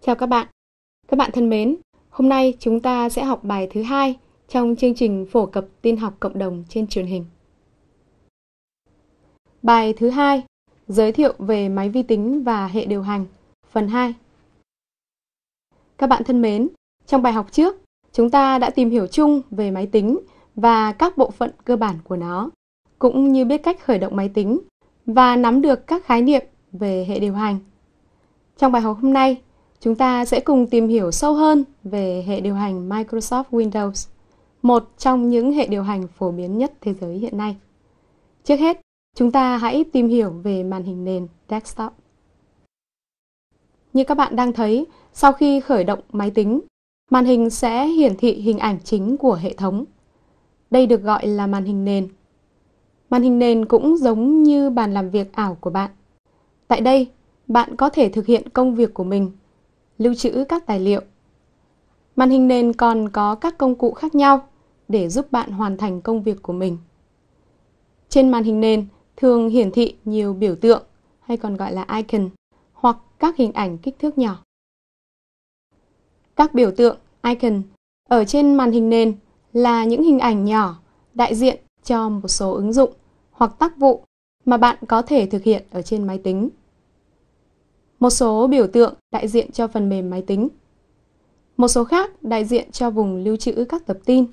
Chào các bạn. Các bạn thân mến, hôm nay chúng ta sẽ học bài thứ hai trong chương trình phổ cập tin học cộng đồng trên truyền hình. Bài thứ hai, giới thiệu về máy vi tính và hệ điều hành, phần 2. Các bạn thân mến, trong bài học trước, chúng ta đã tìm hiểu chung về máy tính và các bộ phận cơ bản của nó, cũng như biết cách khởi động máy tính và nắm được các khái niệm về hệ điều hành. Trong bài học hôm nay, Chúng ta sẽ cùng tìm hiểu sâu hơn về hệ điều hành Microsoft Windows, một trong những hệ điều hành phổ biến nhất thế giới hiện nay. Trước hết, chúng ta hãy tìm hiểu về màn hình nền desktop. Như các bạn đang thấy, sau khi khởi động máy tính, màn hình sẽ hiển thị hình ảnh chính của hệ thống. Đây được gọi là màn hình nền. Màn hình nền cũng giống như bàn làm việc ảo của bạn. Tại đây, bạn có thể thực hiện công việc của mình lưu trữ các tài liệu. Màn hình nền còn có các công cụ khác nhau để giúp bạn hoàn thành công việc của mình. Trên màn hình nền thường hiển thị nhiều biểu tượng hay còn gọi là icon hoặc các hình ảnh kích thước nhỏ. Các biểu tượng icon ở trên màn hình nền là những hình ảnh nhỏ đại diện cho một số ứng dụng hoặc tác vụ mà bạn có thể thực hiện ở trên máy tính một số biểu tượng đại diện cho phần mềm máy tính. Một số khác đại diện cho vùng lưu trữ các tập tin.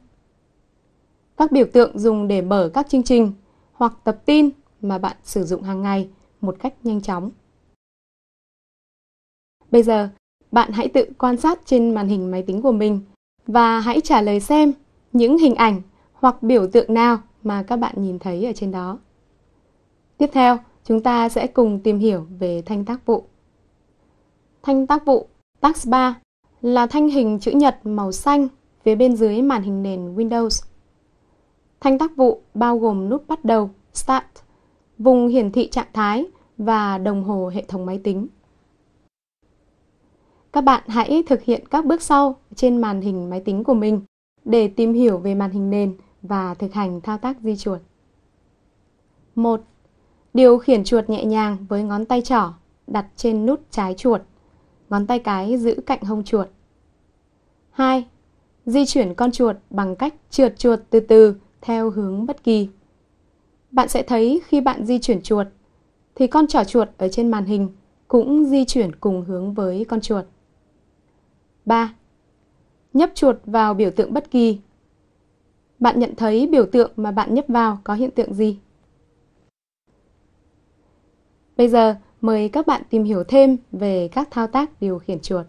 Các biểu tượng dùng để mở các chương trình hoặc tập tin mà bạn sử dụng hàng ngày một cách nhanh chóng. Bây giờ, bạn hãy tự quan sát trên màn hình máy tính của mình và hãy trả lời xem những hình ảnh hoặc biểu tượng nào mà các bạn nhìn thấy ở trên đó. Tiếp theo, chúng ta sẽ cùng tìm hiểu về thanh tác vụ. Thanh tác vụ Tax Bar là thanh hình chữ nhật màu xanh phía bên dưới màn hình nền Windows. Thanh tác vụ bao gồm nút bắt đầu Start, vùng hiển thị trạng thái và đồng hồ hệ thống máy tính. Các bạn hãy thực hiện các bước sau trên màn hình máy tính của mình để tìm hiểu về màn hình nền và thực hành thao tác di chuột. 1. Điều khiển chuột nhẹ nhàng với ngón tay trỏ đặt trên nút trái chuột ngón tay cái giữ cạnh hông chuột. 2. Di chuyển con chuột bằng cách trượt chuột từ từ theo hướng bất kỳ. Bạn sẽ thấy khi bạn di chuyển chuột, thì con trỏ chuột ở trên màn hình cũng di chuyển cùng hướng với con chuột. 3. Nhấp chuột vào biểu tượng bất kỳ. Bạn nhận thấy biểu tượng mà bạn nhấp vào có hiện tượng gì? Bây giờ, Mời các bạn tìm hiểu thêm về các thao tác điều khiển chuột.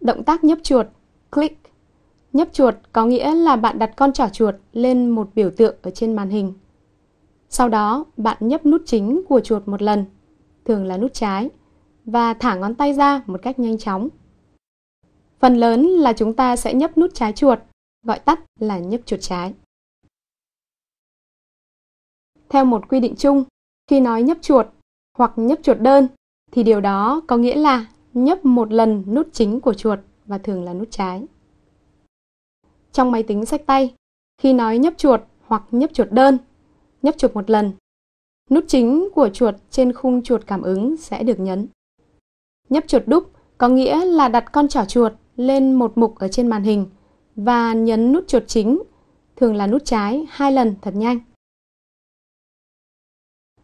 Động tác nhấp chuột, click. Nhấp chuột có nghĩa là bạn đặt con trỏ chuột lên một biểu tượng ở trên màn hình. Sau đó, bạn nhấp nút chính của chuột một lần, thường là nút trái, và thả ngón tay ra một cách nhanh chóng. Phần lớn là chúng ta sẽ nhấp nút trái chuột, gọi tắt là nhấp chuột trái. Theo một quy định chung, khi nói nhấp chuột hoặc nhấp chuột đơn thì điều đó có nghĩa là nhấp một lần nút chính của chuột và thường là nút trái. Trong máy tính sách tay, khi nói nhấp chuột hoặc nhấp chuột đơn, nhấp chuột một lần, nút chính của chuột trên khung chuột cảm ứng sẽ được nhấn. Nhấp chuột đúc có nghĩa là đặt con trỏ chuột lên một mục ở trên màn hình và nhấn nút chuột chính, thường là nút trái hai lần thật nhanh.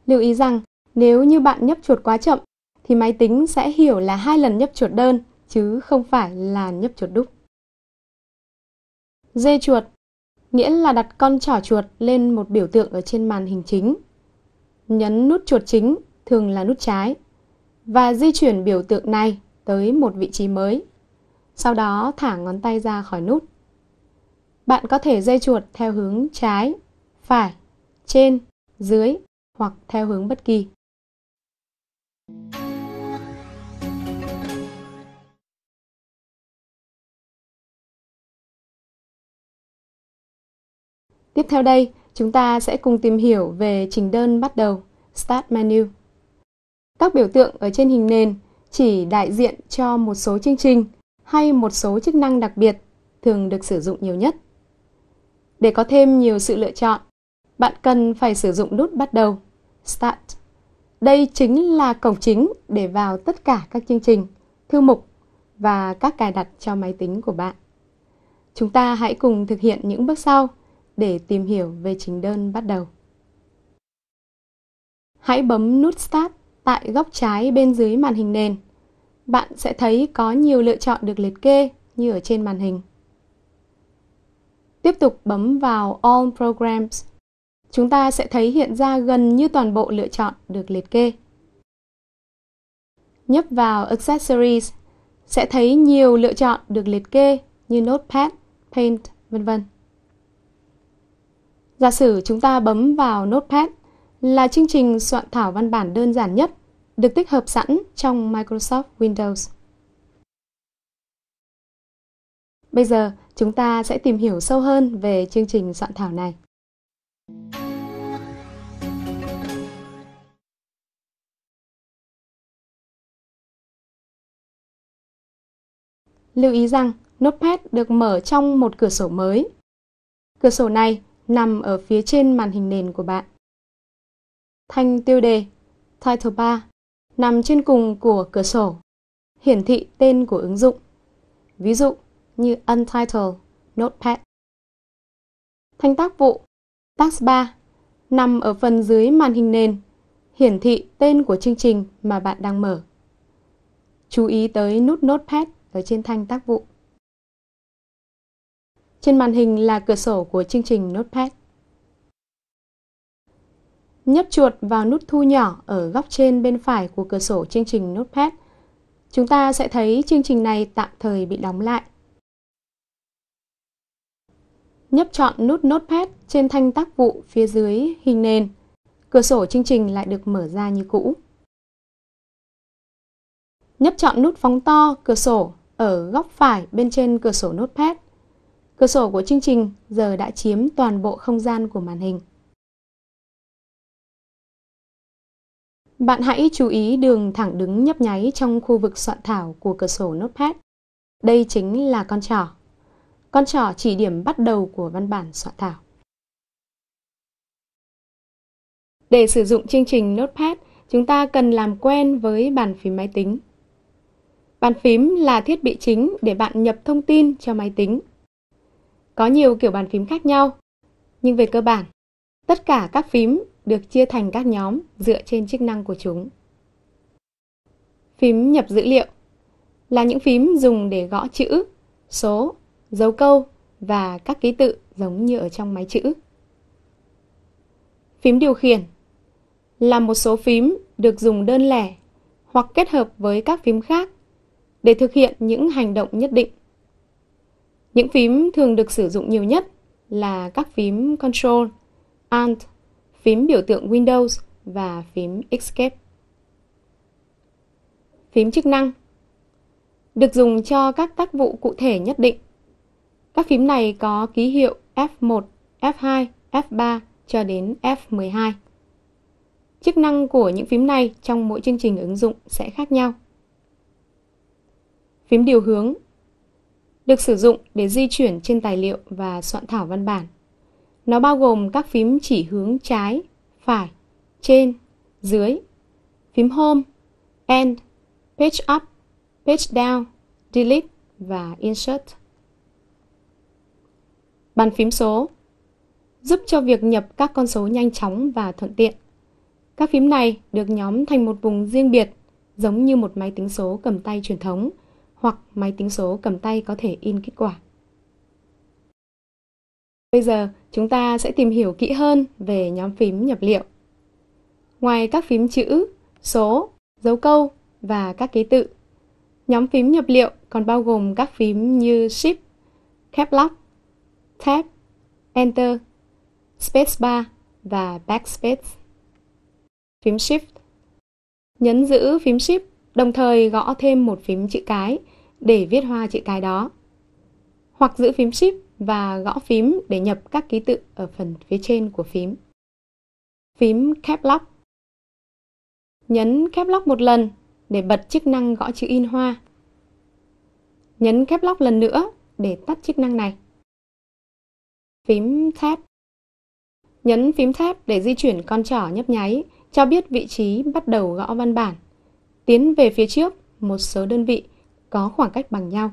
Lưu ý rằng nếu như bạn nhấp chuột quá chậm thì máy tính sẽ hiểu là hai lần nhấp chuột đơn chứ không phải là nhấp chuột đúc. Dê chuột nghĩa là đặt con trỏ chuột lên một biểu tượng ở trên màn hình chính. Nhấn nút chuột chính thường là nút trái và di chuyển biểu tượng này tới một vị trí mới. Sau đó thả ngón tay ra khỏi nút. Bạn có thể dây chuột theo hướng trái, phải, trên, dưới hoặc theo hướng bất kỳ. Tiếp theo đây, chúng ta sẽ cùng tìm hiểu về trình đơn bắt đầu, Start Menu. Các biểu tượng ở trên hình nền chỉ đại diện cho một số chương trình hay một số chức năng đặc biệt thường được sử dụng nhiều nhất. Để có thêm nhiều sự lựa chọn, bạn cần phải sử dụng nút bắt đầu, Start. Đây chính là cổng chính để vào tất cả các chương trình, thư mục và các cài đặt cho máy tính của bạn. Chúng ta hãy cùng thực hiện những bước sau để tìm hiểu về trình đơn bắt đầu. Hãy bấm nút Start tại góc trái bên dưới màn hình nền. Bạn sẽ thấy có nhiều lựa chọn được liệt kê như ở trên màn hình. Tiếp tục bấm vào All Programs chúng ta sẽ thấy hiện ra gần như toàn bộ lựa chọn được liệt kê. Nhấp vào Accessories sẽ thấy nhiều lựa chọn được liệt kê như Notepad, Paint, vân vân. Giả sử chúng ta bấm vào Notepad là chương trình soạn thảo văn bản đơn giản nhất được tích hợp sẵn trong Microsoft Windows. Bây giờ, chúng ta sẽ tìm hiểu sâu hơn về chương trình soạn thảo này. lưu ý rằng Notepad được mở trong một cửa sổ mới. Cửa sổ này nằm ở phía trên màn hình nền của bạn. Thanh tiêu đề Title Bar nằm trên cùng của cửa sổ, hiển thị tên của ứng dụng. Ví dụ như Untitled Notepad. Thanh tác vụ Taskbar nằm ở phần dưới màn hình nền, hiển thị tên của chương trình mà bạn đang mở. Chú ý tới nút Notepad ở trên thanh tác vụ. Trên màn hình là cửa sổ của chương trình Notepad. Nhấp chuột vào nút thu nhỏ ở góc trên bên phải của cửa sổ chương trình Notepad. Chúng ta sẽ thấy chương trình này tạm thời bị đóng lại. Nhấp chọn nút Notepad trên thanh tác vụ phía dưới hình nền. Cửa sổ chương trình lại được mở ra như cũ. Nhấp chọn nút phóng to cửa sổ ở góc phải bên trên cửa sổ notepad. Cửa sổ của chương trình giờ đã chiếm toàn bộ không gian của màn hình. Bạn hãy chú ý đường thẳng đứng nhấp nháy trong khu vực soạn thảo của cửa sổ notepad. Đây chính là con trỏ. Con trỏ chỉ điểm bắt đầu của văn bản soạn thảo. Để sử dụng chương trình Notepad, chúng ta cần làm quen với bàn phím máy tính. Bàn phím là thiết bị chính để bạn nhập thông tin cho máy tính. Có nhiều kiểu bàn phím khác nhau, nhưng về cơ bản, tất cả các phím được chia thành các nhóm dựa trên chức năng của chúng. Phím nhập dữ liệu là những phím dùng để gõ chữ, số, dấu câu và các ký tự giống như ở trong máy chữ. Phím điều khiển là một số phím được dùng đơn lẻ hoặc kết hợp với các phím khác để thực hiện những hành động nhất định. Những phím thường được sử dụng nhiều nhất là các phím Control, Alt, phím biểu tượng Windows và phím Escape. Phím chức năng được dùng cho các tác vụ cụ thể nhất định. Các phím này có ký hiệu F1, F2, F3 cho đến F12. Chức năng của những phím này trong mỗi chương trình ứng dụng sẽ khác nhau phím điều hướng được sử dụng để di chuyển trên tài liệu và soạn thảo văn bản. Nó bao gồm các phím chỉ hướng trái, phải, trên, dưới, phím Home, End, Page Up, Page Down, Delete và Insert. Bàn phím số giúp cho việc nhập các con số nhanh chóng và thuận tiện. Các phím này được nhóm thành một vùng riêng biệt, giống như một máy tính số cầm tay truyền thống – hoặc máy tính số cầm tay có thể in kết quả. Bây giờ, chúng ta sẽ tìm hiểu kỹ hơn về nhóm phím nhập liệu. Ngoài các phím chữ, số, dấu câu và các ký tự, nhóm phím nhập liệu còn bao gồm các phím như Shift, Cap Lock, Tab, Enter, Spacebar và Backspace. Phím Shift Nhấn giữ phím Shift, đồng thời gõ thêm một phím chữ cái – để viết hoa chữ cái đó. Hoặc giữ phím Shift và gõ phím để nhập các ký tự ở phần phía trên của phím. Phím Cap Lock Nhấn Cap Lock một lần để bật chức năng gõ chữ in hoa. Nhấn Cap Lock lần nữa để tắt chức năng này. Phím Tab Nhấn phím Tab để di chuyển con trỏ nhấp nháy cho biết vị trí bắt đầu gõ văn bản. Tiến về phía trước một số đơn vị có khoảng cách bằng nhau.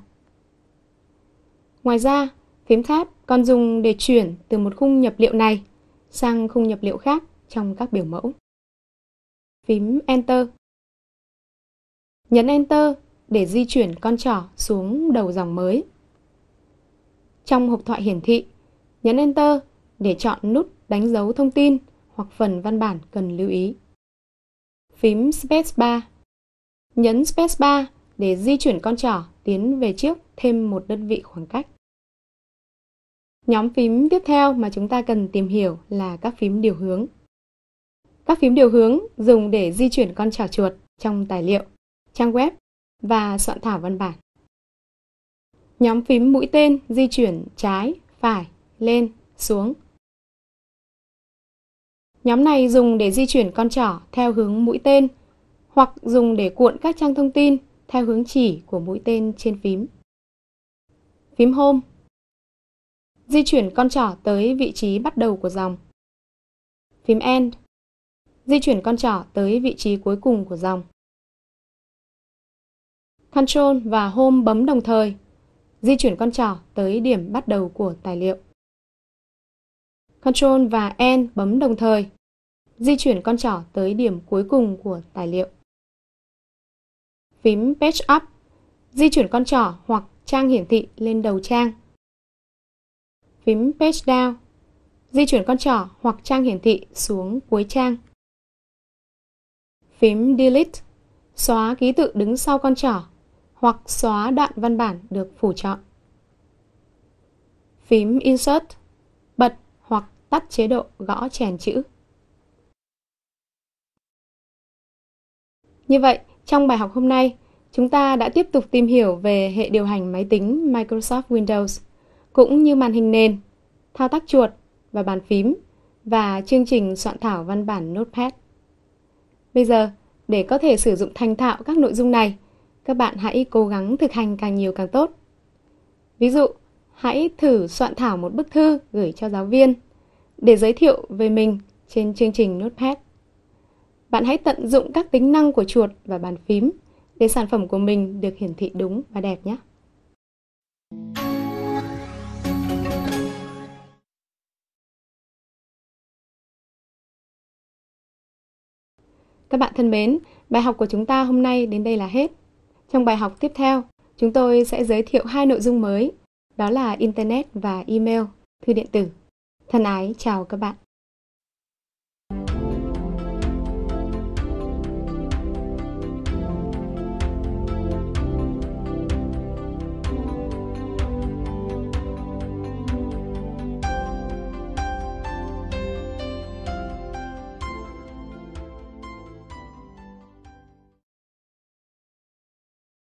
Ngoài ra, phím tháp còn dùng để chuyển từ một khung nhập liệu này sang khung nhập liệu khác trong các biểu mẫu. Phím Enter Nhấn Enter để di chuyển con trỏ xuống đầu dòng mới. Trong hộp thoại hiển thị, nhấn Enter để chọn nút đánh dấu thông tin hoặc phần văn bản cần lưu ý. Phím Spacebar Nhấn Spacebar để di chuyển con trỏ tiến về trước thêm một đơn vị khoảng cách. Nhóm phím tiếp theo mà chúng ta cần tìm hiểu là các phím điều hướng. Các phím điều hướng dùng để di chuyển con trỏ chuột trong tài liệu, trang web và soạn thảo văn bản. Nhóm phím mũi tên di chuyển trái, phải, lên, xuống. Nhóm này dùng để di chuyển con trỏ theo hướng mũi tên hoặc dùng để cuộn các trang thông tin theo hướng chỉ của mũi tên trên phím. Phím Home Di chuyển con trỏ tới vị trí bắt đầu của dòng. Phím End Di chuyển con trỏ tới vị trí cuối cùng của dòng. Control và Home bấm đồng thời. Di chuyển con trỏ tới điểm bắt đầu của tài liệu. Control và end bấm đồng thời. Di chuyển con trỏ tới điểm cuối cùng của tài liệu phím Page Up, di chuyển con trỏ hoặc trang hiển thị lên đầu trang. Phím Page Down, di chuyển con trỏ hoặc trang hiển thị xuống cuối trang. Phím Delete, xóa ký tự đứng sau con trỏ hoặc xóa đoạn văn bản được phủ chọn. Phím Insert, bật hoặc tắt chế độ gõ chèn chữ. Như vậy, trong bài học hôm nay, chúng ta đã tiếp tục tìm hiểu về hệ điều hành máy tính Microsoft Windows, cũng như màn hình nền, thao tác chuột và bàn phím và chương trình soạn thảo văn bản Notepad. Bây giờ, để có thể sử dụng thành thạo các nội dung này, các bạn hãy cố gắng thực hành càng nhiều càng tốt. Ví dụ, hãy thử soạn thảo một bức thư gửi cho giáo viên để giới thiệu về mình trên chương trình Notepad. Bạn hãy tận dụng các tính năng của chuột và bàn phím để sản phẩm của mình được hiển thị đúng và đẹp nhé. Các bạn thân mến, bài học của chúng ta hôm nay đến đây là hết. Trong bài học tiếp theo, chúng tôi sẽ giới thiệu hai nội dung mới, đó là Internet và Email, thư điện tử. Thân ái chào các bạn.